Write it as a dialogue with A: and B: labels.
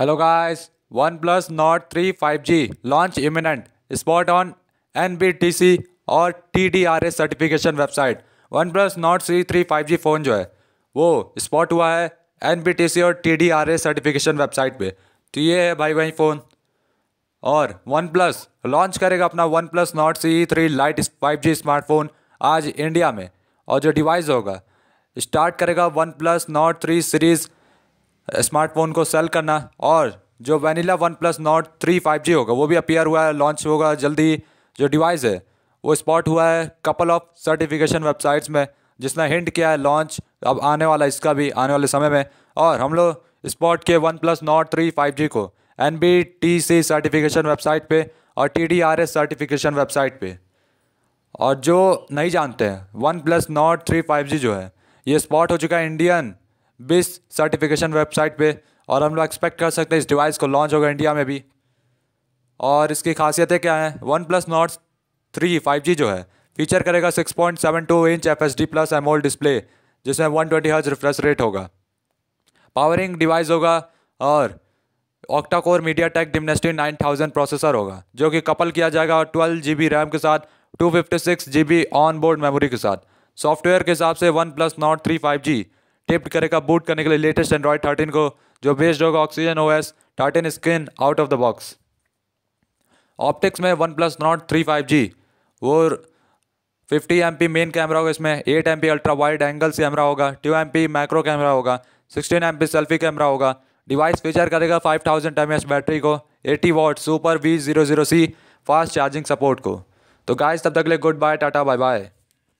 A: hello three five G launch imminent 5G on N B T C और A certification website one plus Nord three three five G phone जो है वो spot हुआ है सी और A certification website पे तो ये है भाई वही फ़ोन और वन प्लस लॉन्च करेगा अपना one plus Nord C three lite five G smartphone आज इंडिया में और जो डिवाइस होगा स्टार्ट करेगा one plus Nord three series smartphone को सेल करना और जो vanilla one plus Nord three five G होगा वो भी अपेयर हुआ है लॉन्च होगा जल्दी जो डिवाइस है वो स्पॉट हुआ है कपल ऑफ सर्टिफिकेशन वेबसाइट्स में जिसने हिंट किया है लॉन्च अब आने वाला इसका भी आने वाले समय में और हम लोग स्पॉट के one plus Nord three five G को N B T C certification website पे और T D R S certification website पे और जो नहीं जानते हैं one plus Nord three five G जो है ये स्पॉट हो चुका है इंडियन बिस सर्टिफिकेशन वेबसाइट पे और हम लोग एक्सपेक्ट कर सकते हैं इस डिवाइस को लॉन्च होगा इंडिया में भी और इसकी खासियतें क्या हैं one plus Nord three five G जो है फीचर करेगा six point seven two inch F S D plus AMOLED display जिसमें one twenty hertz refresh rate होगा पावरिंग डिवाइस होगा और octa core MediaTek Dimensity nine thousand processor होगा जो कि कपल किया जाएगा ट्वेल्व जी बी रैम के साथ two fifty six G B on board memory के साथ सॉफ्टवेयर के हिसाब से one plus Nord three five G टिप्ट करेगा बूट करने के लिए लेटेस्ट एंड्रॉयड थर्टीन को जो बेस्ड होगा oxygen O S thirteen screen out of the box optics में one plus Nord three five G वो fifty M P main camera होगा इसमें eight M P ultra wide angles camera होगा two M P micro camera होगा sixteen M P selfie camera होगा device feature करेगा five thousand M H battery को eighty watt super V zero zero C fast charging support को तो guys तब तक के लिए गुड बाय टाटा बाय बाय